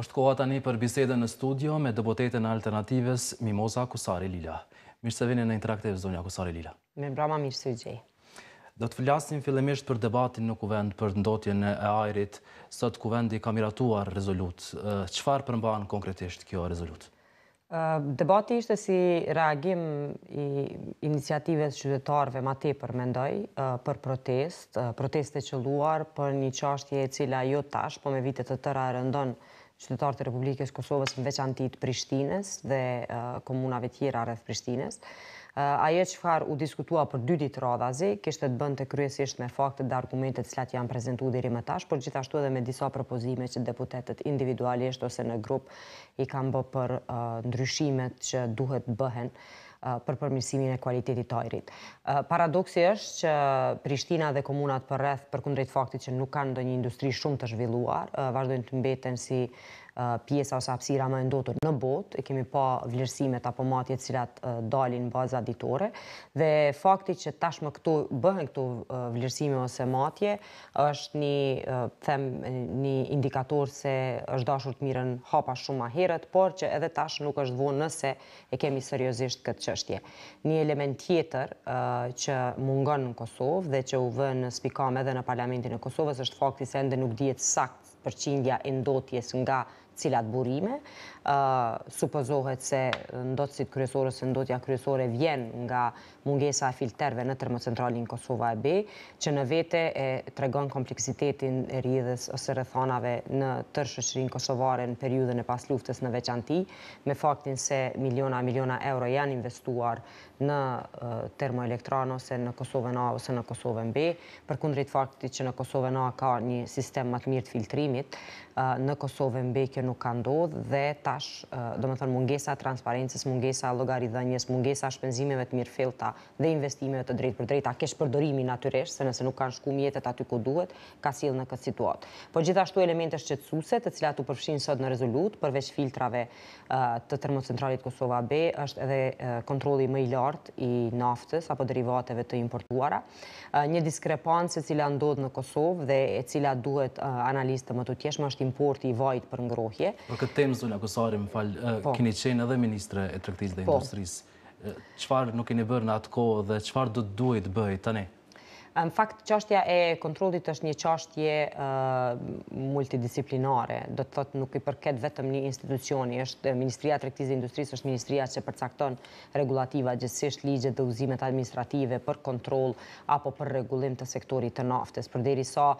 është koha tani për bisedën në studio me dëbotetën alternatives Mimoza Kusari Lila. Mishë se vini në interaktiv, zonja Kusari Lila. Me brama se gjej. Do të flasim fillemisht për debatin në kuvend për ndotjen e ajrit, sot kuvendi ka miratuar rezolut. Qfar përmban konkretisht kjo rezolut? Debati ishte si reagim i iniciatives qytetarve ma te përmendoj për protest, protest e qëluar për një qashtje e cila jo tash, po me vitet të tëra rëndon qytetarë të Republikës Kosovës në veçantit Prishtines dhe komunave tjera rrëth Prishtines. Aje që farë u diskutua për dy ditë radhazi, kështë të bënd të kryesisht me faktet dhe argumentet cilat janë prezentu dhe më tash, por gjithashtu edhe me disa propozime që deputetet individualisht ose në grup i kam bë për ndryshimet që duhet bëhen për përmirësimin e kualitetit të ajrit. Paradoxi është që Prishtina dhe komunat për rreth për kundrejt faktit që nuk kanë ndë një industri shumë të zhvilluar, vazhdojnë të mbeten si pjesa ose apsira më ndotur në bot, e kemi pa vlerësimet apo matjet cilat dalin baza ditore, dhe fakti që tashmë këtu bëhen këtu vlerësime ose matje, është një indikator se është dashur të mirën hapa shumë maherët, por që edhe tashmë nuk është dhvonë nëse e kemi seriosisht këtë qështje. Një element tjetër që mungën në Kosovë dhe që u vën në spikam edhe në parlamentin e Kosovës është fakti se ende nuk djetë sakt përqindja e ndotjes nga të cilat burime supozohet se ndotësit kryesore se ndotja kryesore vjen nga mungesa e filterve në termocentralin Kosova e B, që në vete e tregon kompleksitetin e rridhës ose rëthanave në tërshëshrin kosovare në periudën e pas luftës në veçanti, me faktin se miliona, miliona euro janë investuar në termoelektrano ose në Kosovën A ose në Kosovën B, për kundrit faktit që në Kosovën A ka një sistem matë mirë të filtrimit, në Kosovën B kjo nuk ka ndodhë dhe ta tash, do më thënë mungesa transparentës, mungesa logaridhënjës, mungesa shpenzimeve të mirë felta dhe investimeve të drejtë për drejtë, a kesh përdorimi natyresh, se nëse nuk kanë shku mjetet aty ku duhet, ka silë në këtë situatë. Po gjithashtu elementës shqetsuse, të cilat u përfshin sot në rezolut, përveç filtrave të termocentralit Kosova B, është edhe kontroli më i lartë i naftës apo derivateve të importuara. Një diskrepanë se cila ndodhë në Kosovë dhe e cila duhet analistë më të tjeshme është importi i vajtë për ngrohje. Për këtë temë, Zulja, komisari, më falë, po. keni qenë edhe ministre e trektisë dhe po. industrisë. Qfarë nuk keni bërë në atë kohë dhe qfarë do të duhet bëjë të ne? Në fakt, qashtja e kontrolit është një qashtje multidisciplinare, do të thotë nuk i përket vetëm një institucioni, është Ministria Trektizë e Industrisë, është Ministria që përcakton regulativa gjithësisht ligjet dhe uzimet administrative për kontrol apo për regullim të sektorit të naftes. Përderi sa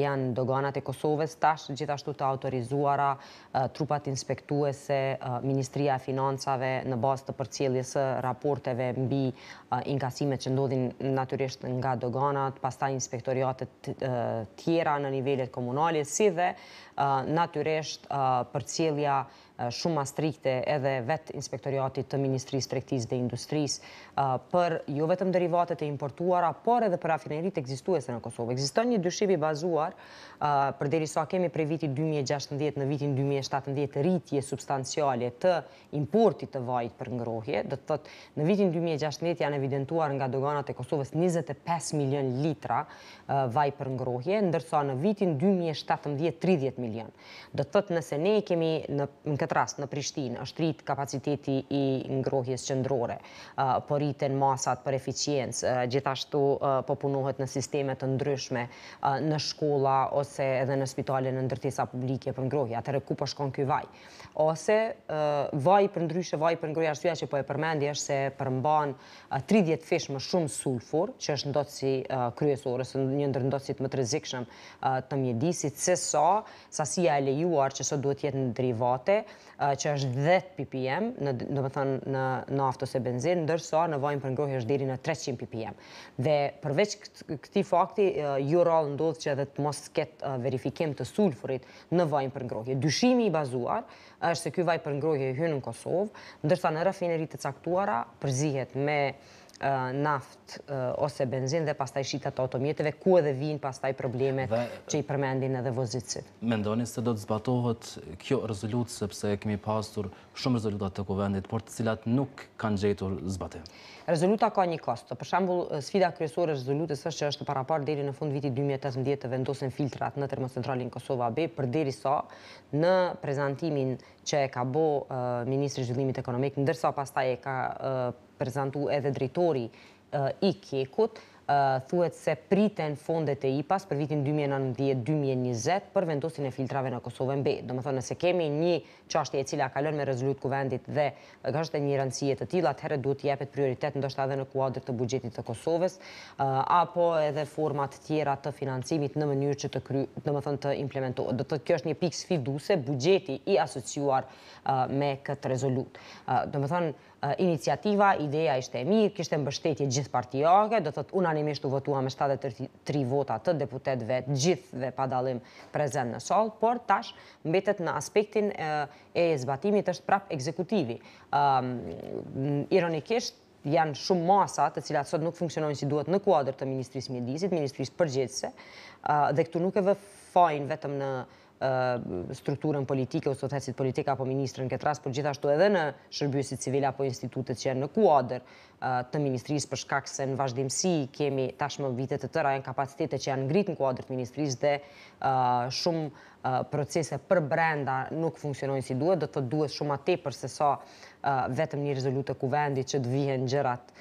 janë doganat e Kosovës, tash gjithashtu të autorizuara trupat inspektuese, Ministria Financave në bas të përcjeljesë raporteve mbi inkasimet që ndodhin naturisht nga doganat organat, pastaj inspektoriatet tjera në nivellet komunalit, si dhe natyresht për cilja Eh, shumë ma strikte edhe vetë inspektoriatit të Ministrisë Trektis dhe Industrisë eh, për jo vetëm derivatet e importuara, por edhe për rafinerit eksistuese në Kosovë. Eksiston një dyshipi bazuar, eh, për deri sa kemi prej vitit 2016 në vitin 2017 rritje substanciale të importit të vajt për ngrohje, dhe të thotë në vitin 2016 janë evidentuar nga doganat e Kosovës 25 milion litra vaj për ngrohje, ndërsa në vitin 2017 30 milion. Dhe të thotë nëse ne kemi në këtë rast në Prishtin është rrit kapaciteti i ngrohjes qëndrore, por rritën masat për eficiencë, gjithashtu po punohet në sistemet të ndryshme, në shkolla ose edhe në spitale në ndërtesa publike për ngrohje, atëre ku po shkon ky vaj. Ose vaji për ndryshe vaji për ngrohje arsyeja që po e përmendi është se përmban 30 fesh më shumë sulfur, që është ndotsi kryesore së një ndër ndotsit më të rrezikshëm të mjedisit, se sa sasia e lejuar që sot duhet të jetë në derivate, që është 10 ppm, në më thënë në naft ose benzin, ndërso në vojnë për ngrohe është diri në 300 ppm. Dhe përveç këti fakti, Jural ndodhë që edhe të mos ketë verifikim të sulfurit në vojnë për ngrohe. Dyshimi i bazuar është se kjo vaj për ngrohe hynë në Kosovë, ndërsa në rafinerit të caktuara përzihet me naft ose benzin dhe pastaj shita të automjetëve, ku edhe vinë pastaj problemet që i përmendin edhe vozitësit. Mendoni se do të zbatohet kjo rezolutë, sepse kemi pasur shumë rezolutat të kuvendit, por të cilat nuk kanë gjetur zbatim. Rezoluta ka një kostë, për shambull sfida kryesore rezolutës është që është para parë deri në fund viti 2018 të vendosin filtrat në termocentralin Kosova B, për deri sa në prezentimin që e ka bo Ministri Gjullimit Ekonomik, ndërsa pas ta e ka prezentu edhe dritori i kjekut, thuet se priten fondet e IPAS për vitin 2019-2020 për vendosin e filtrave në Kosovën B. Do më thonë, nëse kemi një qashtje e cila kalon me rezolut kuvendit dhe gështë e një rëndësijet të tila, atëherë duhet të jepet prioritet ndoshtë edhe në kuadrë të bugjetit të Kosovës, apo edhe format tjera të financimit në mënyrë që të kry, të implementohet. Do të kjo është një pikë sfiduse, bugjeti i asociuar me këtë rezolut. Do më thonë, iniciativa, ideja ishte e mirë, kështë e mbështetje gjithë partijake, do të të unanimisht u votua me 73 vota të deputetve gjithë dhe padalim prezent në sol, por tash mbetet në aspektin e zbatimit është prap ekzekutivi. Ironikisht, janë shumë masa të cilat sot nuk funksionojnë si duhet në kuadrë të Ministrisë Mjedisit, Ministrisë Përgjetëse, dhe këtu nuk e vëfajnë vetëm në strukturën politike, ose të politika apo ministrën këtë ras, por gjithashtu edhe në shërbjësit civil apo institutet që janë në kuadrë të ministrisë për shkak se në vazhdimësi kemi tashmë vitet të tëra e në kapacitetet që janë ngritë në të ministrisë dhe shumë procese për brenda nuk funksionojnë si duhet, dhe të duhet shumë atë për se sa vetëm një rezolutë të kuvendit që të vihen gjërat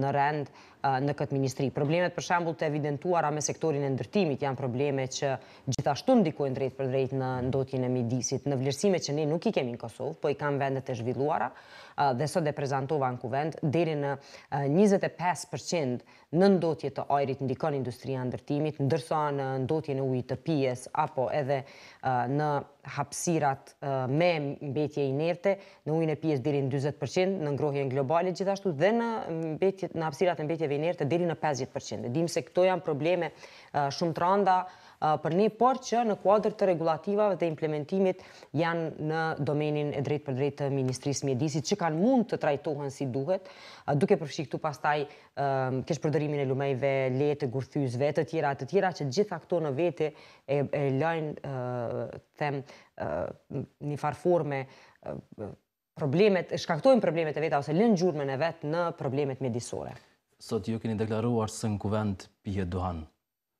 në rend në këtë ministri. Problemet për shambull të evidentuara me sektorin e ndërtimit janë probleme që gjithashtu ndikojnë drejt për drejt në ndotjin e midisit, në vlerësime që ne nuk i kemi në Kosovë, po i kam vendet e zhvilluara dhe sot e prezentova në kuvend, deri në 25% në ndotje të ajrit ndikon industria ndërtimit, ndërsa në ndotje në ujtë të pijes, apo edhe në hapsirat me mbetje i nerte, në ujnë e pijes deri në 20%, në ngrohje në gjithashtu, dhe në hapsirat në mbetje intervenir të deli në 50%. Dimë se këto janë probleme shumë të randa për ne, por që në kuadrë të regulativave dhe implementimit janë në domenin e drejt për drejt të Ministrisë Mjedisit që kanë mund të trajtohen si duhet, duke përfshik të pastaj kesh përdërimin e lumejve, letë, gurthys, vetë, të tjera, të tjera, që gjitha këto në vete e lojnë them një farforme problemet, shkaktojnë problemet e vetë ose lënë gjurme në vetë në problemet medisore sot ju keni deklaruar së në kuvend pje duhan.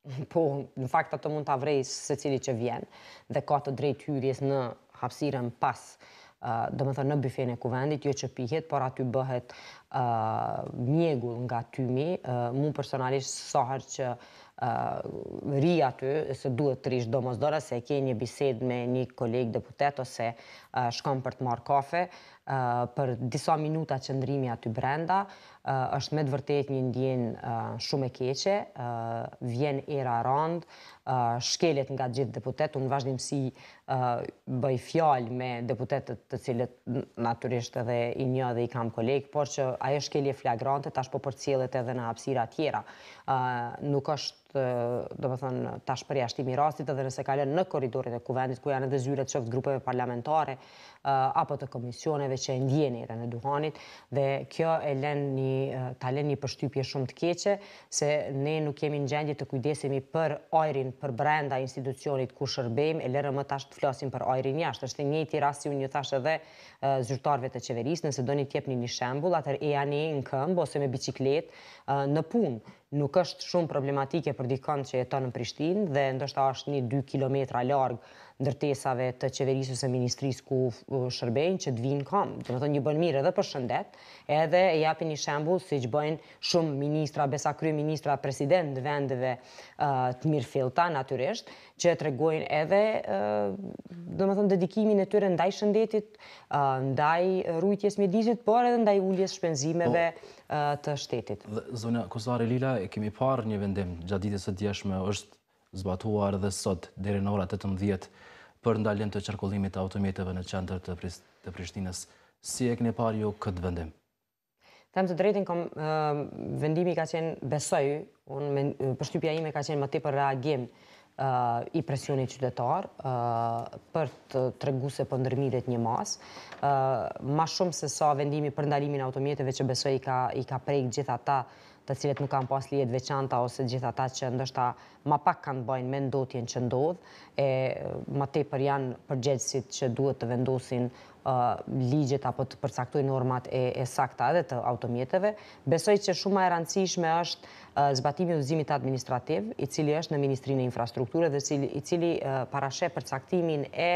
Po, në fakt ato mund të avrej se cili që vjen dhe ka të drejt hyrjes në hapsiren pas dhe më thërë në bifejnë e kuvendit, jo që pihet, por aty bëhet mjegull nga tymi. Mu personalisht sahar që ri aty, se duhet të rishë domozdora, se ke një bised me një kolegë deputet, ose shkom për të marrë kafe, për disa minuta qëndrimi aty brenda, është me të vërtet një ndjenë shumë e keqe, vjen era randë, shkelet nga gjithë deputet, unë vazhdim si bëj fjallë me deputetet të cilët naturisht edhe i një dhe i kam kolegë, por që ajo shkelje flagrante tash po për cilët edhe në hapsira tjera. Nuk është, do më thënë, tash përja shtimi rastit edhe nëse kalën në koridorit e kuvendit, ku janë edhe zyret qëftë grupeve parlamentare, Eh, apo të komisioneve që e ndjeni edhe në duhanit dhe kjo e len një eh, talen një përshtypje shumë të keqe se ne nuk kemi në gjendje të kujdesimi për ojrin për brenda institucionit ku shërbejmë e lërë më tash të flasim për ojrin jashtë është një tjera si unë një thash edhe eh, zyrtarve të qeverisë nëse do një tjep një një shembul atër e janë e në këmbë ose me biciklet në punë nuk është shumë problematike për dikën që e tonë në Prishtinë dhe ndoshta është një 2 km largë ndërtesave të qeverisës e Ministrisë ku shërbejnë që të vinë kam. Dhe në një bënë mirë edhe për shëndet, edhe e japin një shembull si që bëjnë shumë ministra, besa krye ministra, president vendeve uh, të mirë filta, që të tregojnë edhe do më dedikimin e tyre ndaj shëndetit, ndaj rujtjes me por edhe ndaj ulljes shpenzimeve të shtetit. Zona Kosare Lila, e kemi parë një vendim gjatë ditës e djeshme është zbatuar dhe sot dhere në ora të të mdhjet për ndalim të qarkullimit të automjetëve në qëndër të Prishtinës. Si e këne parë ju këtë vendim? Tam të drejtin, vendimi ka qenë besoj, përshtypja ime ka qenë më të për reagim, i presionit qytetar për të tregu se pëndërmidit po një mas. Ma shumë se sa vendimi për ndalimin automjetëve që besoj i ka prejkë gjitha ta të cilet nuk kam pas lijet veçanta ose gjitha ta që ndështa ma pak kanë bëjnë me ndotjen që ndodhë e ma te për janë përgjegjësit që duhet të vendosin ligjet apo të përcaktoj normat e sakta edhe të automjetëve. Besoj që shumë e rancishme është Eh, zbatimi dhe zimit administrativ, i cili është në Ministrinë e Infrastrukture dhe i cili eh, parashe për caktimin e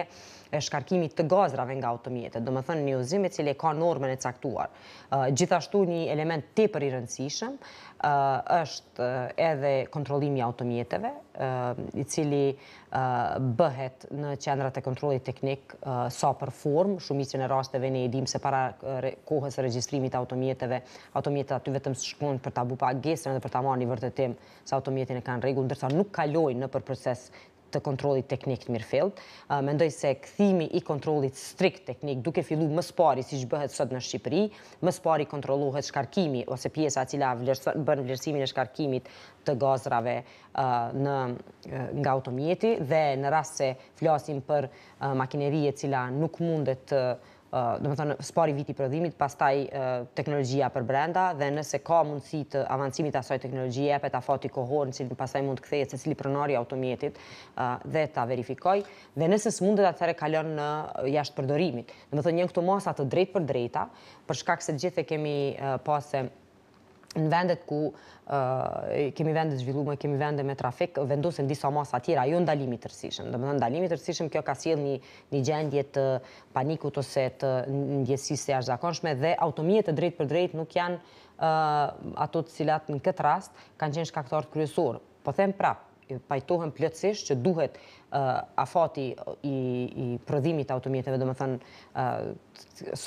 shkarkimit të gazrave nga automjetet, do më thënë një uzimit cili e ka normën e caktuar. Eh, gjithashtu një element të për i rëndësishëm është edhe kontrolimi automjeteve, i cili bëhet në qendrat e kontrolit teknik sa për formë, shumicin e rasteve ne edhim se para kohës e registrimit automjeteve, automjetet aty vetëm shkon për ta bupa gesën dhe për ta marë një vërtetim sa automjetin e kanë regull, ndërsa nuk kalojnë në për proces të kontrolit teknik të mirëfelt. Mendoj se këthimi i kontrolit strikt teknik duke fillu më spari si që bëhet sot në Shqipëri, më spari kontrolohet shkarkimi ose pjesa cila bërë në vlerësimin e shkarkimit të gazrave nga automjeti dhe në rrasë se flasim për makinerije cila nuk mundet të do të thënë, spori viti i prodhimit, pastaj teknologjia për brenda dhe nëse ka mundësi të avancimit asoj asaj teknologjie, apo ta foti kohën, cilën pastaj mund të kthehet secili pronari i automjetit dhe ta verifikoj, dhe nëse së mundet atëre kalon në jashtë përdorimit. Do të thënë janë këto masa të drejtë për drejta, për shkak se gjithë e kemi pasë po në vendet ku kemi vende zhvillume, kemi vende me trafik, vendosin disa masa tjera, jo ndalimi të rësishëm. Dhe më thënë, ndalimi të rësishëm, kjo ka s'jel një gjendje të panikut ose të ndjesis të jashtëzakonshme, dhe automijet të drejt për drejt nuk janë ato të cilat në këtë rast kanë qenë shkaktorët kryesor. Po them prap, pajtohen plëtsisht që duhet afati i prodhimit automijeteve, dhe më thënë,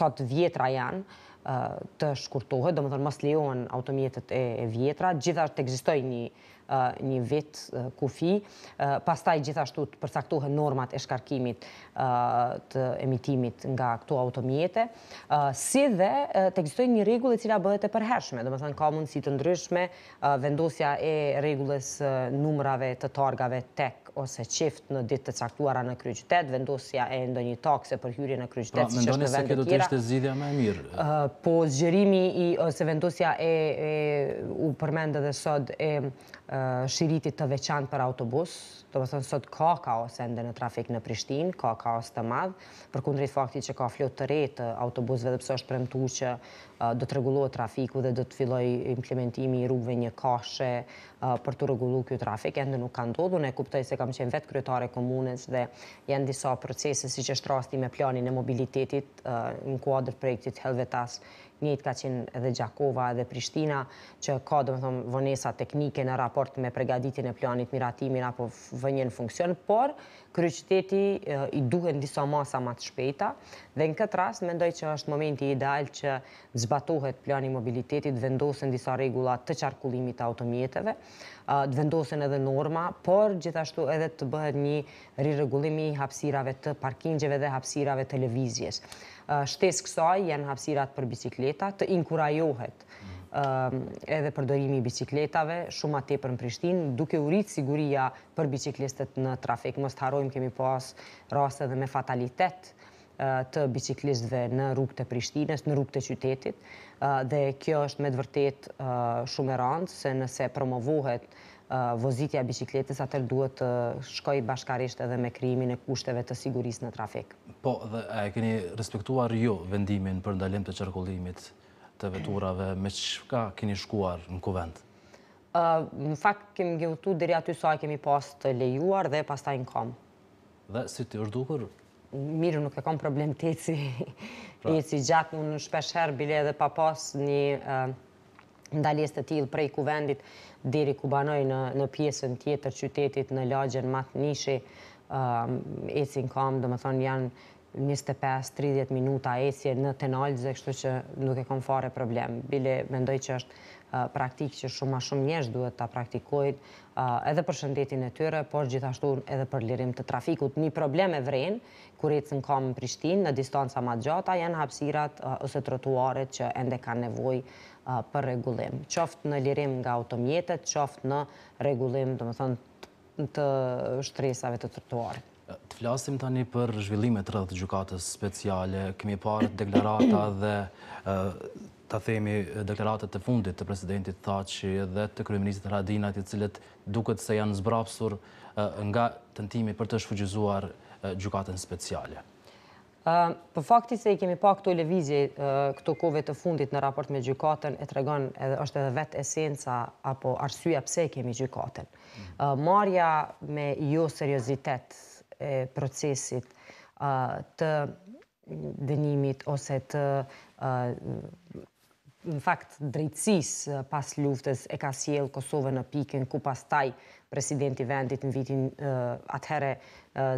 sot vjetra janë, të shkurtohet, do më thënë mos lejohen automjetet e vjetra, gjithasht të egzistoj një një vit kufi. Pastaj gjithashtu të përsaktohen normat e shkarkimit të emitimit nga këtu automijete, si dhe të egzistoj një regullë e cila bëhet e përhershme, dhe më thënë ka mundësi të ndryshme vendosja e regullës numrave të targave tek ose qift në ditë të caktuara në kryqytet, vendosja e ndo një takse për hyri në kryqytet. Po, pra, mendoni se këtë të ishte zidhja me mirë? Po, zgjerimi i, ose vendosja e, u përmendë dhe sot, e, e, shiritit të veçan për autobus, të më thënë sot ka kaos ndë në trafik në Prishtin, ka kaos të madhë, për kundri fakti që ka flot të re të autobusve dhe pësë është premtu që do të regullu trafiku dhe do të filloj implementimi i rrugve një kashe për të regullu kjo trafik, ende nuk ka ndodhë, unë e kuptoj se kam qenë vetë kryetare komunës dhe janë disa procese si që është rasti me planin e mobilitetit në kuadrë projektit Helvetas njëjtë ka qenë edhe Gjakova edhe Prishtina, që ka më thëmë vënesa teknike në raport me pregaditin e planit miratimin apo vënjen funksion, por kryqëteti i duhet në disa masa matë shpejta, dhe në këtë rast mendoj që është momenti ideal që zbatohet plani mobilitetit, vendosën disa regula të qarkullimit të automjeteve, të vendosën edhe norma, por gjithashtu edhe të bëhet një rirëgullimi hapsirave të parkingjeve dhe hapsirave televizjes shtes kësaj janë hapsirat për bicikleta, të inkurajohet edhe përdorimi i bicikletave shumë atë për në Prishtin, duke urit siguria për biciklistet në trafik. Mos të harojmë kemi pas raste dhe me fatalitet të biciklistve në rrug të Prishtines, në rrug të qytetit, dhe kjo është me dëvërtet shumë e randë, se nëse promovohet vozitja bicikletës, atër duhet të shkoj bashkarisht edhe me kryimin e kushteve të siguris në trafik. Po, dhe e keni respektuar jo vendimin për ndalim të qërkullimit të veturave, me qëka keni shkuar në kuvend? Në fakt, kemi gjithu dhe rja të kemi pas të lejuar dhe pas taj në kom. Dhe si të është dukur? Mirë nuk e kom problem të eci. Pra? Eci gjatë, në shpesh herë bile edhe pa pas një ndalesë të tjilë prej kuvendit diri ku banoj në pjesën tjetër qytetit në lagjen matë nishi e si në kam, dhe më thonë janë 25-30 minuta esje në tenalës dhe kështu që nuk e kom fare problem. Bile, mendoj që është uh, praktikë që shumë a shumë njështë duhet të praktikojnë uh, edhe për shëndetin e tyre, por gjithashtu edhe për lirim të trafikut. Një problem e vrenë, kur e cënë kam në Prishtinë, në distansa ma gjata, janë hapsirat uh, ose trotuaret që ende kanë nevojë për regullim. Qoftë në lirim nga automjetet, qoftë në regullim të shtresave të tërtuarit. Të flasim tani për zhvillimet rrëdhë gjukatës speciale, kemi parë deklarata dhe të themi deklaratet të fundit të presidentit Thaci dhe të kryeministit Radina i cilet duket se janë zbrapsur nga tentimi për të shfugjizuar gjukatën speciale. Për fakti se i kemi pa këto levizje këto kove të fundit në raport me gjykatën, e tregon edhe është edhe vetë esenca apo arsyja pse kemi gjykatën. Marja me jo seriositet e procesit të dënimit ose të në fakt drejtsis pas luftës e ka siel Kosovë në pikën ku pas taj presidenti vendit në vitin eh, atëhere eh,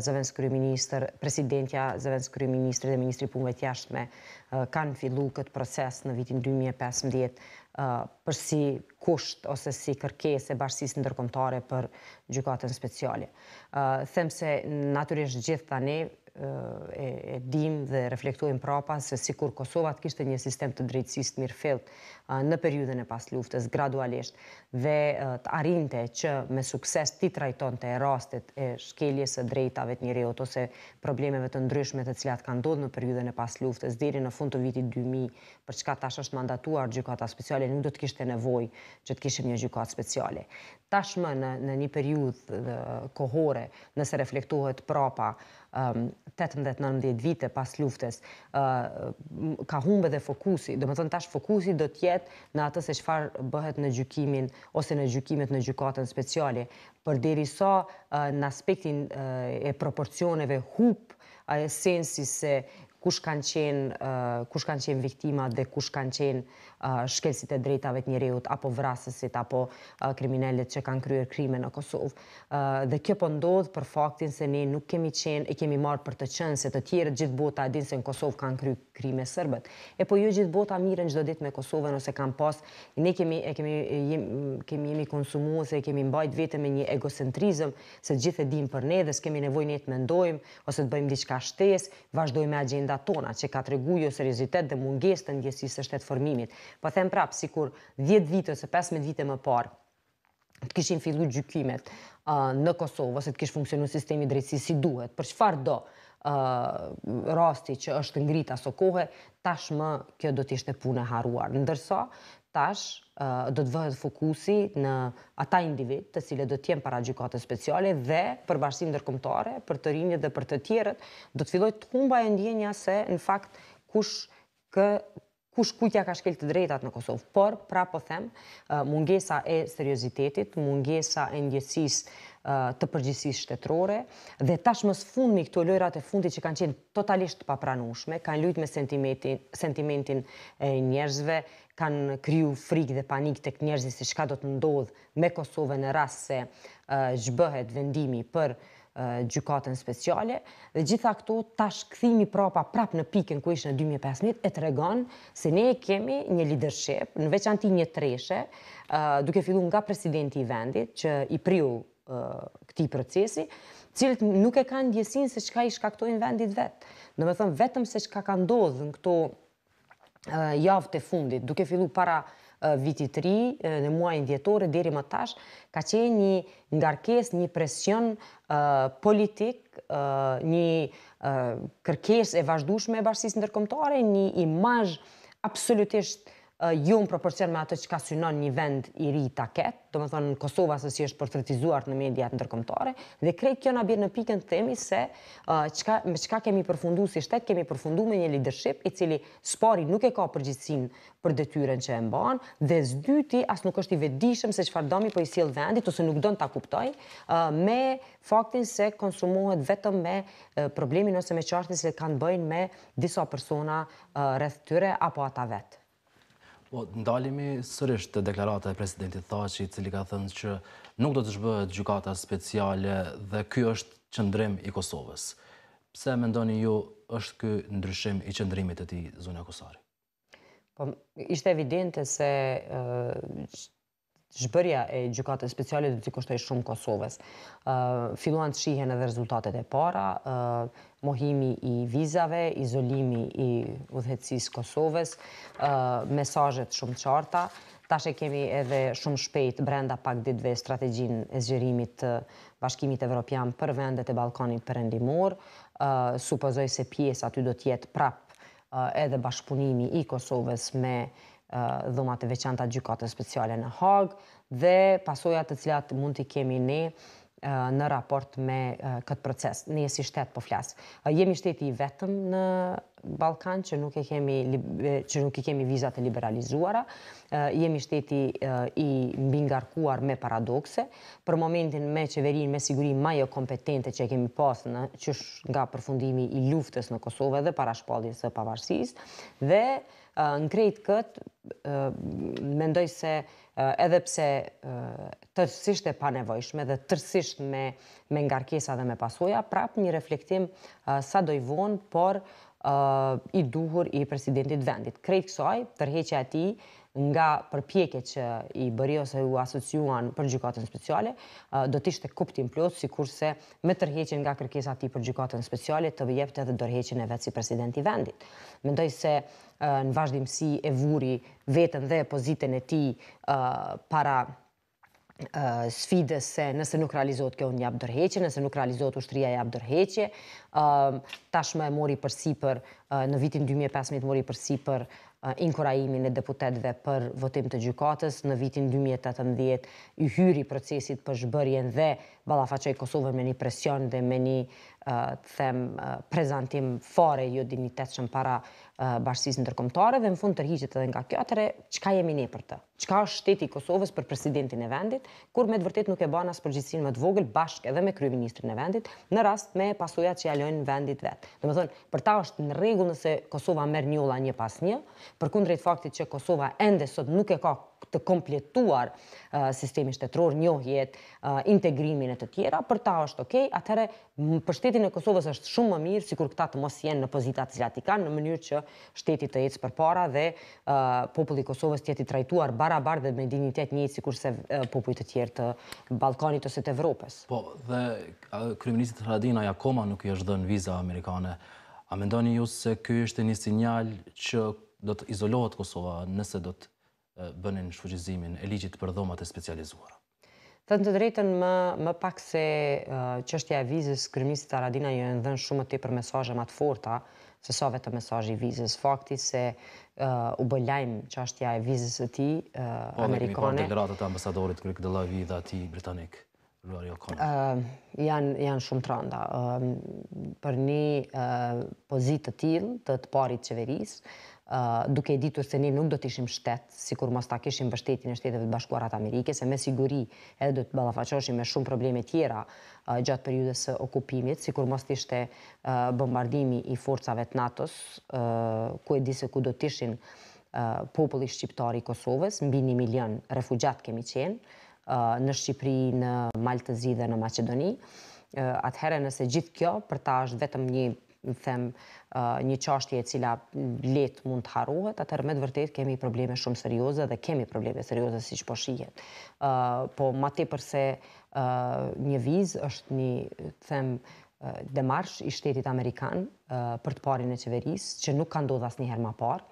zëvenës ministër, presidentja zëvenës kryministër dhe ministri punëve tjashtme eh, kanë fillu këtë proces në vitin 2015 për si kusht ose si kërkes e bashkësis në dërkomtare për gjukatën speciale. Them se naturisht gjithë të ne e, e dim dhe reflektojmë prapa se si kur Kosova të kishtë një sistem të drejtësist mirë felt në periudën e pas luftës gradualisht dhe të arinte që me sukses ti trajton të e rastet e shkeljes e drejtave të reot ose problemeve të ndryshme të cilat kanë ndodhë në periudën e pas luftës diri në fund të vitit 2000 për çka tash është mandatuar gjykata speciale nuk do të kishte nevoj që të kishim një gjykatë speciale. Tashmë në, në një periudë kohore nëse reflektohet prapa 18-19 vite pas luftes, ka humbe dhe fokusi, do më thënë tash fokusi do tjetë në atës e shfar bëhet në gjukimin ose në gjukimet në gjukatën speciale, për diri sa në aspektin e proporcioneve hup, a esensi se kush kanë qenë kush kanë qenë viktimat dhe kush kanë qenë shkelësit e drejtave të njerëzit apo vrasësit apo kriminellit që kanë kryer krime në Kosovë. Dhe kjo po ndodh për faktin se ne nuk kemi qenë e kemi marrë për të qenë se të tjerë gjithë bota e se në Kosovë kanë kryer krime serbët. E po ju jo gjithë bota mirën çdo ditë me Kosovën ose kanë pas ne kemi e kemi jemi kemi jemi konsumues e kemi mbajt vetëm me një egocentrizëm se të gjithë e dinë për ne dhe s'kemi nevojë ne të mendojmë ose të bëjmë diçka shtesë, vazhdojmë me brenda tona që ka jo serizitet dhe munges të ngjesis të shtetë formimit. Po them prapë, si kur 10 vite ose 15 vite më parë të kishin fillu gjykimet uh, në Kosovë, ose të kishë funksionu sistemi drejtësi si duhet, për shfar do, rasti që është ngrit aso kohë, tash më kjo do t'ishtë e punë e haruar. Ndërsa, tash do të vëhet fokusi në ata individ të cilët do të jenë para gjykatës speciale dhe për bashkim ndërkombëtare për të rinjet dhe për të tjerët do të fillojë të humba ndjenja se në fakt kush kë kush kujt ka shkel të drejtat në Kosovë por pra po them mungesa e seriozitetit mungesa e ndjesis të përgjësisë shtetrore, dhe tash mësë fundmi këtu e lojrat e fundi që kanë qenë totalisht papranushme, kanë lujt me sentimentin njerëzve, kanë kryu frik dhe panik të njerëzve se shka do të ndodhë me Kosovë në rrasë se zhbëhet vendimi për gjukatën speciale, dhe gjitha këto tash këthimi prapa prap në pikën ku ishë në 2015 e të regon se ne e kemi një leadership në veçantin një treshe, duke fillu nga presidenti i vendit, që i priu këti procesi, cilët nuk e kanë djesin se qka i shkaktojnë vendit vetë. Në me thëmë, vetëm se qka ka ndodhë në këto javë të fundit, duke fillu para viti 3, në muajnë djetore, deri më tash, ka qenë një ngarkes, një presion politik, një kërkes e vazhdushme e bashkësis ndërkomtare, një imaj absolutisht të ju në proporcion me atë që ka synon një vend i ri ta ketë, të më thonë në Kosova se si është portretizuar në mediat në tërkomtare, dhe krejt kjo nga bjerë në pikën të themi se me qka kemi përfundu si shtetë, kemi përfundu me një leadership i cili spari nuk e ka përgjithsin për detyren që e mbanë, dhe zdyti as nuk është i vedishëm se që fardomi për po i siel vendit, ose nuk donë të kuptoj, me faktin se konsumohet vetëm me problemin ose me qartin se kanë bëjnë me disa persona rreth tyre apo ata vetë. Po, ndalimi sërish të deklarata e presidentit Thaci, cili ka thënë që nuk do të shbëhet gjukata speciale dhe kjo është qëndrim i Kosovës. Pse, me ndoni ju, është kjo ndryshim i qëndrimit e ti, zunja Kosari? Po, ishte evidente se zhbërja e gjukatës speciale dhe të kushtoj shumë Kosovës. Filuan të shihën edhe rezultatet e para, mohimi i vizave, izolimi i udhetsis Kosovës, mesajet shumë qarta, Tash e kemi edhe shumë shpejt brenda pak ditve strategjin e zgjerimit të bashkimit evropian për vendet e Balkani për endimor. Supozoj se pjesë aty do tjetë prap edhe bashkëpunimi i Kosovës me dhomat e veçanta gjykatës speciale në Hagë dhe pasojat të cilat mund t'i kemi ne në raport me këtë proces. Ne e si shtetë po flasë. Jemi shteti vetëm në Balkan, që nuk i kemi, që nuk kemi vizat e liberalizuara. Jemi shteti i mbingarkuar me paradokse. Për momentin me qeverin me sigurin ma jo kompetente që kemi pasë në qësh nga përfundimi i luftës në Kosovë dhe parashpallis të pavarësis. Dhe, Në ngrejt këtë, mendoj se edhe pse tërësisht e panevojshme dhe tërësisht me, me ngarkesa dhe me pasuja, prap një reflektim sa dojvon, por i duhur i presidentit vendit. Krejtë kësoj, tërheqe ati nga përpjeke që i bëri ose u asociuan për gjukatën speciale, do të ishte kuptim plotë si kurse me tërheqen nga kërkesa ati për gjukatën speciale të vjefte dhe dërheqen e vetë si presidenti vendit. Mendoj se në vazhdimësi e vuri vetën dhe pozitën e ti para sfide se nëse nuk realizot kjo një abdërheqe, nëse nuk realizot ushtëria e abdërheqe, tashme e mori për si për, në vitin 2015 mori për si për inkurajimin e deputetve për votim të gjukatës, në vitin 2018 i hyri procesit për zhëbërjen dhe balafaqe i Kosovë me një presion dhe me një të them prezentim fare jo dignitet që para bashkësis në tërkomtare dhe në fund tërhiqet edhe nga kjo atëre, qka jemi ne për të? Qka është shteti Kosovës për presidentin e vendit, kur me të vërtet nuk e banë asë përgjithsin më të vogël bashkë edhe me kryeministrin e vendit, në rast me pasuja që jalojnë vendit vetë. Dhe më thonë, për ta është në regullë nëse Kosova merë njëla një pas një, për kundrejt faktit që Kosova ende sot nuk e ka të kompletuar sistemi shtetëror, njohjet, integrimin e të tjera, për ta është okej, atëre për shtetin e Kosovës është shumë më mirë, si kur këta të mos jenë në pozitat të cilat i kanë, në mënyrë që shtetit të jetës për para dhe populli Kosovës të jetë trajtuar barabar dhe me dignitet një si kurse populli të tjerë të Balkanit ose të Evropës. Po, dhe kryeministit Radina Jakoma nuk i është dhe viza amerikane, a mendoni ju se kjo është një sinjal që do të izolohet Kosova nëse do të bënin shfuqizimin e ligjit për dhomat e specializuara. Të në të drejten, më, më pak se uh, qështja e vizës kërmisit të Aradina ju e ndhën shumë të i për mesajë matë forta, se sove të mesajë i vizës. Fakti se u bëllajmë qështja e vizës të ti, Amerikone. po, Amerikane. Po, dhe këmi parë të ambasadorit, kërë këtë lavi dhe ati Britanik, Rory O'Connor. Uh, janë, janë shumë të randa. për një pozitë të tilë, të të parit qeverisë, duke ditur se ne nuk do të ishim shtet, si kur mos ta kishim bështetin e shtetëve të bashkuarat Amerike, se me siguri edhe do të balafaqoshim me shumë probleme tjera gjatë periudës së okupimit, si kur mos të ishte bombardimi i forcave të NATO-s, ku e di se ku do të ishin populli shqiptari i Kosovës, mbi një milion refugjat kemi qenë, në Shqipëri, në Maltëzi dhe në Macedoni. Atëherë nëse gjithë kjo, për ta është vetëm një në them, uh, një qashtje e cila let mund të harohet, atër me të vërtet kemi probleme shumë serioze dhe kemi probleme serioze si që po shihet. Uh, po, ma te përse uh, një viz është një, them, dhe i shtetit Amerikan për të parin e qeveris, që nuk kanë ndodhë asë një ma parë.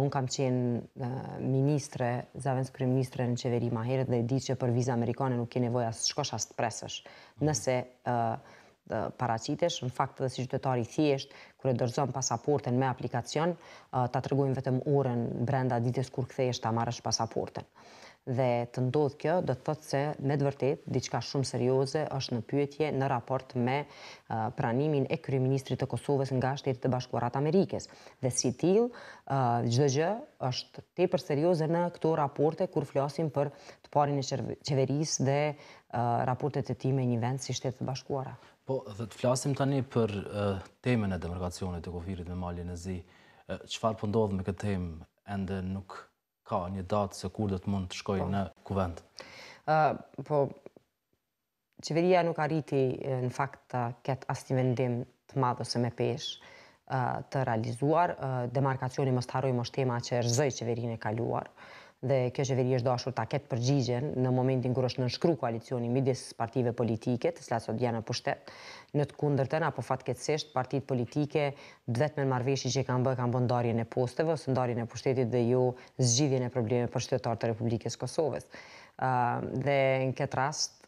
Unë kam qenë ministre, zavendës kërë ministre në qeveri ma herët dhe di që për vizë amerikane nuk kene voja së shkosh asë të presësh. Mhm. Nëse paracitesh, në fakt dhe si qytetar i thjesht, kër e dërzon pasaporten me aplikacion, ta të regojnë vetëm orën brenda ditës kur këthejesh ta marrësh pasaporten. Dhe të ndodhë kjo, dhe të thëtë se, me dëvërtet, diçka shumë serioze është në pyetje në raport me pranimin e Kryministri të Kosovës nga shtetit të bashkuarat Amerikës. Dhe si til, gjithë gjë është te për serioze në këto raporte kur flasim për të parin e qeverisë dhe raportet e ti me një vend si shtetë të bashkuarat. Po, dhe të flasim tani për temën e demarkacionit të kofirit me malin e zi. qëfar përndodhë po me këtë temë, endë nuk ka një datë se kur dhe të mund të shkoj po. në kuvend? Po, qeveria nuk arriti në fakt të ketë asti vendim të madhës e me pesh të realizuar. Demarkacioni më staroj më shtema që është zëj qeverin e kaluar dhe kjo qeveri është dashur ta ketë përgjigjen në momentin kur është nënshkru koalicioni midis partive politike, të slasë od janë në pushtet, në të kundërten, apo fatketësisht partit politike vetë me marveshi që i kanë bëhe, kanë bëhe ndarjen e posteve, ose ndarjen e pushtetit dhe ju jo zgjidhjen e probleme për shtetar të Republikës Kosovës. Dhe në këtë rast,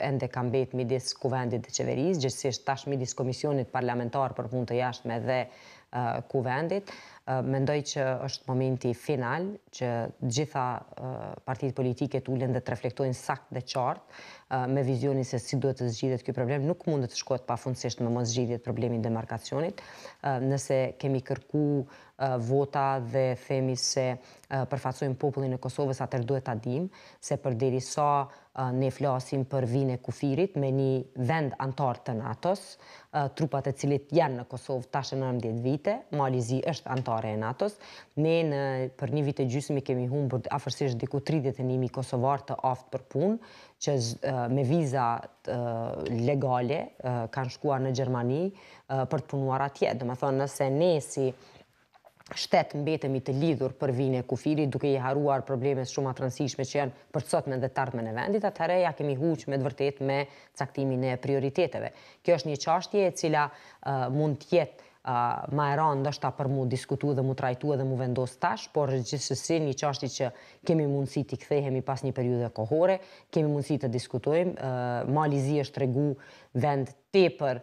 ende kam betë midis kuvendit dhe qeveris, gjithësisht tash midis komisionit parlamentar për punë të jashtme dhe kuvendit, mendoj që është momenti final, që gjitha partijit politike të ullën dhe të reflektojnë sakt dhe qartë me vizionin se si duhet të zgjidhet kjo problem, nuk mund të shkot pa fundësisht me mos zgjidhjet problemin demarkacionit, nëse kemi kërku vota dhe themi se përfacojmë popullin e Kosovës, atër duhet të adim, se për diri sa ne flasim për vine kufirit me një vend antar të natos, trupat e cilit janë në Kosovë tashë në 19 vite, Malizi është antar e natos, ne për një vite gjysmi kemi humbër afërsisht diku 31.000 kosovar të aftë për punë, që me viza legale kanë shkuar në Gjermani për të punuar atje. Dhe me thonë, nëse ne si shtetë mbetemi të lidhur për vine kufiri, duke i haruar probleme shumë atërënsishme që janë për të sotme dhe tartme në vendit, atëherë ja kemi huqë me dëvërtet me caktimin e prioriteteve. Kjo është një qashtje e cila mund të jetë ma e ranë ndështëta për mu diskutu dhe mu trajtu dhe mu vendos tash, por gjithësësi një qashtje që kemi mundësi të kthehemi pas një periude kohore, kemi mundësi të diskutojmë, uh, ma lizi është regu vend të për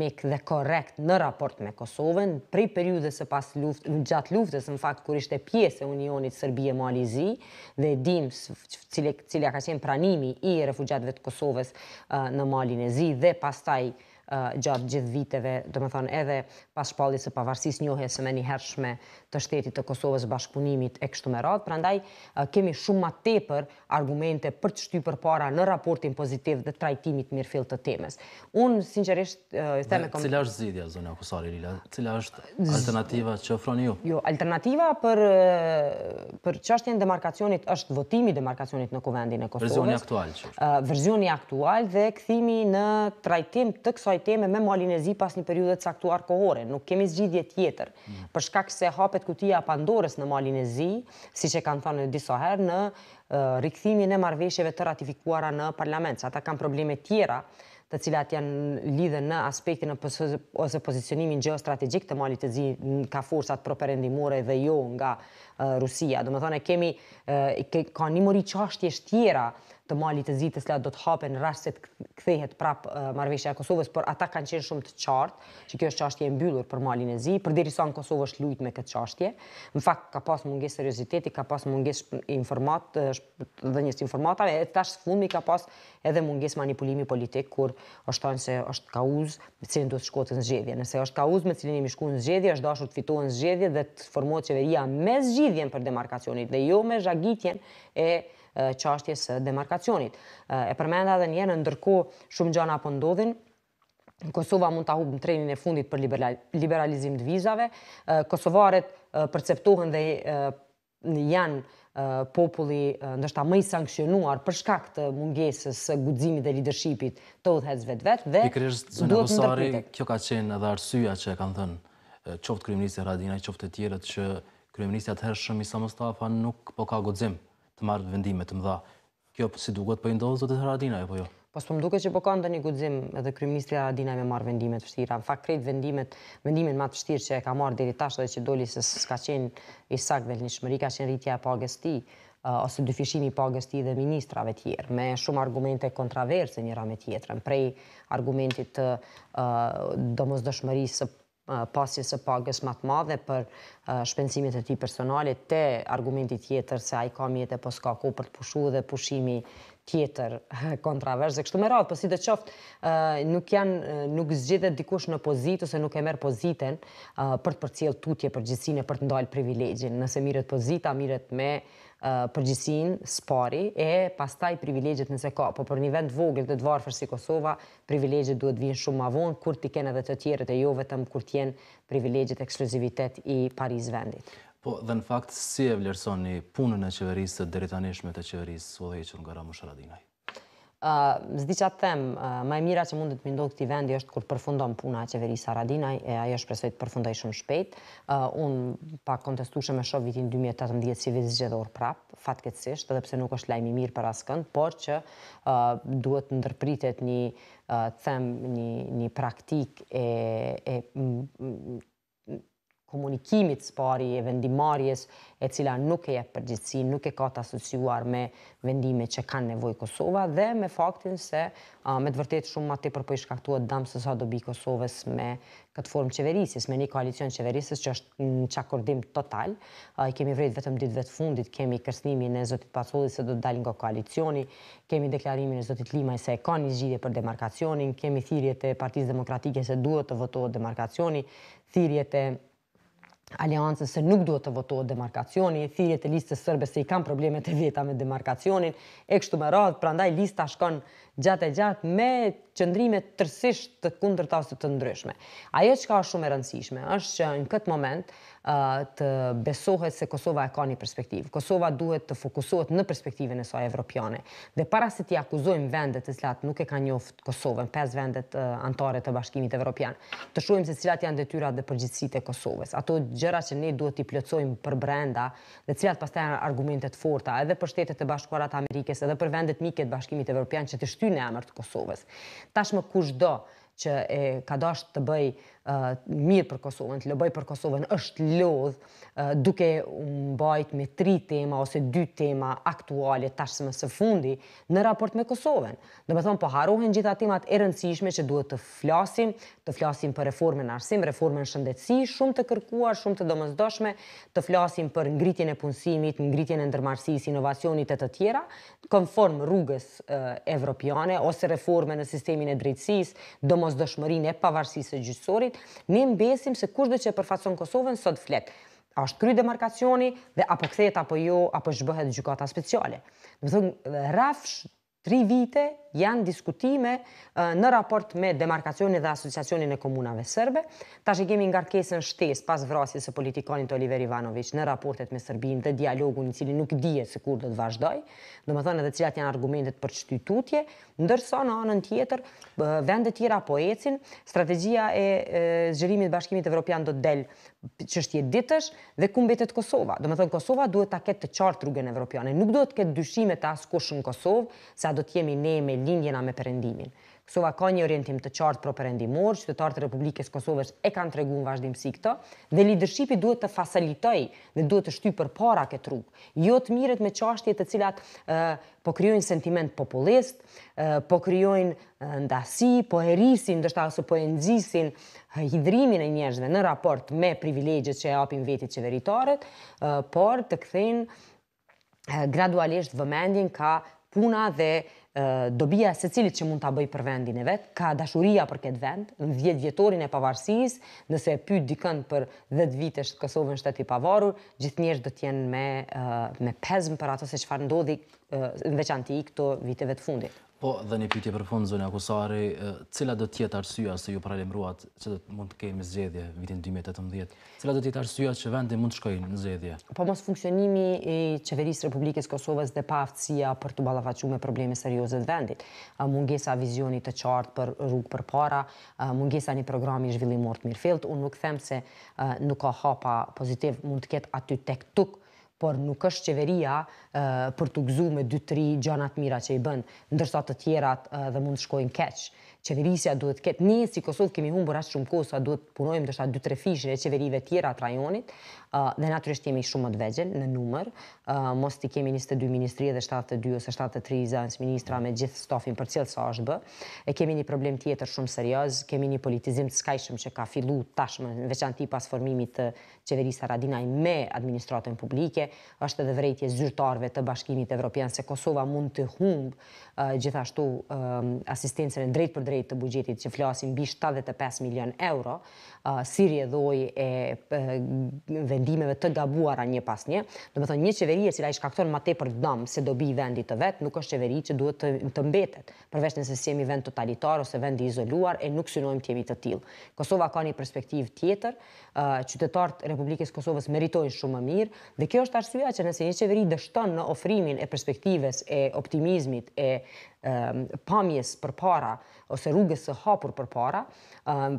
mik dhe korekt në raport me Kosovën, prej periudës e pas luftë, në gjatë luftës, në fakt, kur ishte pjesë e Unionit Sërbije Malizi, dhe dim cilja ka qenë pranimi i refugjatëve të Kosovës në Malinezi, dhe pastaj gjatë gjithë viteve, dhe më thonë edhe pas shpallit se pavarsis njohet se me një hershme të shtetit të Kosovës bashkëpunimit e kështu me radhë, prandaj kemi shumë ma tepër argumente për të shty për para në raportin pozitiv dhe trajtimit mirë fill të temes. Unë, sinqerisht, theme... Cila është zidja, zonja Kusari Lila? Cila është alternativa që ofroni ju? Jo, alternativa për qashtjen demarkacionit është votimi demarkacionit në kuvendin e Kosovës. Verzioni aktual që është? Verzioni aktual dhe këthimi në trajtim të kësaj teme me malin e zi pas një periudet saktuar kohore. Nuk kemi zgjidhje tjetër, përshka këse hapet kutia pandores në malin e zi, si që kanë thënë disa herë, në rikëthimin e marveshjeve të ratifikuara në parlament, që ata kanë probleme tjera, të cilat janë lidhe në aspektin ose pozicionimin geostrategik të malit të zi ka forësat properendimore dhe jo nga Rusia. me thone, kemi, ka një mori qashtje shtjera të mali të zi të slatë do të hapen në rrasë se të kthehet prapë marveshja e Kosovës, për ata kanë qenë shumë të qartë që kjo është qashtje e mbyllur për malin e zi, për diri sa në Kosovë është lujt me këtë qashtje. Në fakt, ka pas munges seriositeti, ka pas munges informat, dhe njës informatave, e tash së fundmi ka pas edhe munges manipulimi politik, kur është tonë se është ka uzë me cilin do të shkotë në zgjedhje. Nëse është ka uzë me cilin i mishku në zgjedhje, është dashur të zgjedhje dhe të formohet qeveria me zgjidhjen për dhe jo me zhagitjen e qashtjes demarkacionit. E përmenda dhe njerë në shumë gjana apo ndodhin, Kosova mund të ahubë në trenin e fundit për liberalizim të vizave, Kosovaret përceptohen dhe janë populli ndështë ta mëj sankcionuar për shkak të mungesës gudzimit dhe leadershipit të u thetës vetë vetë dhe duhet në të pritek. kjo ka qenë edhe arsyja që kanë thënë qoftë kryeministja Radina i qoftë të tjerët që kryeministja të hershëm i samostafa nuk po ka gudzim të marrë vendime të mëdha. Kjo si duket po i ndodh zotë Haradina apo jo? Po së përmduke duket që po kanë tani guxim edhe kryeministja Haradina me marrë vendime të vështira. Në fakt krijt vendimet, vendimet më të vështirë që e ka marrë deri tash edhe që doli se s'ka qenë i një shmëri, ka qenë rritja e pagës ti ose dyfishimi i pagës ti dhe ministrave të tjerë me shumë argumente kontraverse njëra me tjetrën, prej argumentit të domosdoshmërisë pasjes e pagës më të madhe për shpensimit e ti personalit të argumentit tjetër se a i ka mjetë e po s'ka ku për të pushu dhe pushimi tjetër kontraverse. Kështu me radhë, po si e qoftë nuk janë, nuk zgjithet dikush në pozitë ose nuk e merë poziten për të përcjel tutje, për gjithsine, për të ndalë privilegjin. Nëse miret pozita, miret me përgjësin, spari, e pas taj privilegjit nëse ka, po për një vend vogël të dvarë fërsi Kosova, privilegjit duhet vinë shumë ma vonë, kur t'i kene dhe të tjere të jo vetëm, kur t'jen privilegjit ekskluzivitet i Paris vendit. Po, dhe në fakt, si e vlerësoni punën e qeverisë të dëritanishme të qeverisë, u dhe i nga Ramush Radinaj? zdi që atë them, ma e mira që mundet me ndodhë këti vendi është kur përfundon puna a qeveri Saradina, e ajo shpresoj të përfundoj shumë shpejt. Unë pa kontestushe me shohë vitin 2018 si vizë gjedhor prap, fatkecisht, edhe pse nuk është lajmi mirë për askënd, por që duhet ndërpritet një, them, një praktik e komunikimit së pari e vendimarjes e cila nuk e jep përgjithsi, nuk e ka të asociuar me vendime që kanë nevoj Kosova dhe me faktin se me të vërtet shumë ma të përpo i shkaktuat damë sësa dobi Kosovës me këtë formë qeverisis, me një koalicion qeverisis që është në qakordim total. I kemi vrejt vetëm ditë vetë fundit, kemi kërsnimi e Zotit Pasolli se do të dalin nga koalicioni, kemi deklarimin e Zotit Limaj se e ka një zgjidje për demarkacionin, kemi thirjet e partiz demokratike se duhet të votohet demarkacioni, thirjet e aliancës se nuk duhet të votohet demarkacioni, e thirje të listës sërbe se i kam problemet e veta me demarkacionin, e kështu me radhë, prandaj lista shkon gjatë e gjatë me qëndrime tërsisht të kundër të asë të ndryshme. Aje që ka shumë e rëndësishme, është që në këtë moment të besohet se Kosova e ka një perspektivë. Kosova duhet të fokusohet në perspektivën e saj evropiane. Dhe para se t'i akuzojmë vendet e cilat nuk e ka njoftë Kosovën, 5 vendet antare të bashkimit evropian, të shumë se cilat janë dhe tyra dhe përgjithsit e Kosovës. Ato gjëra që ne duhet t'i plëcojmë për brenda dhe cilat pas tajan argumentet forta, edhe për shtetet e bashkuarat Amerikës, edhe për vendet mikët bashkimit evropian që të shtynë e të Kosovës tashmë kushdo që e ka dashur të bëj mirë për Kosovën, të lëbëj për Kosovën është lodhë duke mbajt me tri tema ose dy tema aktuale më së fundi në raport me Kosovën. Në me thonë, po harohen gjitha temat e rëndësishme që duhet të flasim, të flasim për reformën arsim, reformën shëndetësi, shumë të kërkuar, shumë të domëzdoshme, të flasim për ngritjen e punësimit, ngritjen e ndërmarsis, inovacionit e të tjera, konform rrugës evropiane ose reformën në sistemin e drejtsis, domëzdoshmërin e pavarsis e gjysorit, Kosovit, ne mbesim se kush dhe që e përfacon Kosovën sot fletë. A është kry demarkacioni dhe apo këtheta apo jo, apo shbëhet gjukata speciale. Dhe thëmë, rafsh tri vite janë diskutime në raport me demarkacionin dhe asociacionin e komunave sërbe. Ta që kemi nga rkesën shtes pas vrasjes së politikonit Oliver Ivanoviç në raportet me Sërbin dhe dialogu në cili nuk dije se kur dhe të vazhdoj, dhe më thënë edhe cilat janë argumentet për qëtytutje, ndërsa në anën tjetër, vendet tjera po ecin, strategia e zgjërimit bashkimit evropian do të del që është jetë ditësh dhe ku mbetet Kosova. dhe më thënë, Kosova duhet ta ketë të qartë rrugën evropiane. Nuk duhet të ketë dyshime të asë kushën Kosovë, sa do të jemi ne me lindjena me përendimin. Kosova ka një orientim të qartë pro përendimor, qytetarët e Republikës Kosovës e kanë të regu në vazhdim si këto, dhe lidrëshipi duhet të fasilitoj dhe duhet të shty për para këtë rrugë. Jo të miret me qashtje të cilat po kryojnë sentiment populist, po kryojnë ndasi, po herisin, dështë aso po enzisin hidrimin e njerëzve në raport me privilegjet që e apin vetit qeveritaret, por të këthejnë gradualisht vëmendin ka puna dhe dobija se cilit që mund të bëj për vendin e vetë, ka dashuria për këtë vend, në djetë vjetorin e pavarësis, nëse e pyt dikën për 10 vite është Kosovën shteti pavarur, gjithë njështë do tjenë me, me pezmë për ato se që farë ndodhi në veçanti i këto viteve të fundit. Po, dhe një pytje për fund, zonja Kusari, cila do tjetë arsua se ju paralimruat që do të mund të kemi zxedje vitin 2018? Cila do tjetë arsua që vendin mund të shkojnë në zxedje? Po, mos funksionimi i Qeverisë Republikës Kosovës dhe pa aftësia për të balafacu me probleme serioze të vendit. Mungesa vizionit të qartë për rrugë për para, mungesa një i zhvillimort mirë felt, unë nuk them se nuk ka hapa pozitiv, mund të ketë aty tek tukë por nuk është qeveria për të gzu me 2-3 gjanat mira që i bënë, ndërsa të tjerat dhe mund të shkojnë keqë qeverisja duhet këtë një, si Kosovë kemi mund bërra shumë kohë, sa duhet punojmë dështë 2-3 fishën e qeverive tjera atë rajonit, dhe naturisht jemi shumë më të vegjen në numër, mos ti kemi 22 ministri edhe 72 ose 73 i zanës ministra me gjithë stafin për cilë sa është bë, e kemi një problem tjetër shumë serios, kemi një politizim të skajshëm që ka fillu tashme në veçanti pas formimit të qeverisa Radinaj me administratën publike, është edhe vrejtje zyrtarve të bashkimit evropian se Kosova mund të humbë gjithashtu asistencën e drejt për drejtë të bugjetit që flasim bi 75 milion euro, uh, si rjedhoj e vendimeve të gabuara një pas një, dhe më thonë një qeveri e la i shkaktor ma te për dëmë se dobi vendit të vetë, nuk është qeveri që duhet të mbetet, përveç nëse si jemi vend totalitar ose vend izoluar e nuk synojmë të jemi të tilë. Kosova ka një perspektiv tjetër, uh, qytetartë Republikës Kosovës meritojnë shumë më mirë, dhe kjo është arsua që nëse një qeveri dështon në ofrimin e perspektives, e optimizmit, e pamjes për para, ose rrugës së hapur për para,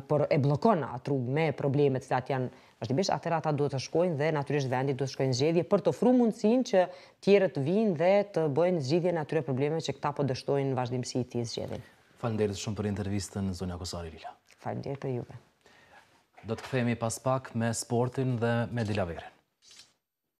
por e blokon atë rrugë me problemet që atë janë vazhdimisht, atër ata duhet të shkojnë dhe natyrisht vendit duhet të shkojnë zgjedhje për të ofru mundësin që tjere të vinë dhe të bëjnë zgjidhje në atyre probleme që këta po dështojnë vazhdimësi të zgjedhje. Falenderit shumë për intervistën, Zonja Kosari Lila. Falenderit për juve. Do të këthejemi pas pak me sportin dhe me dilaverin.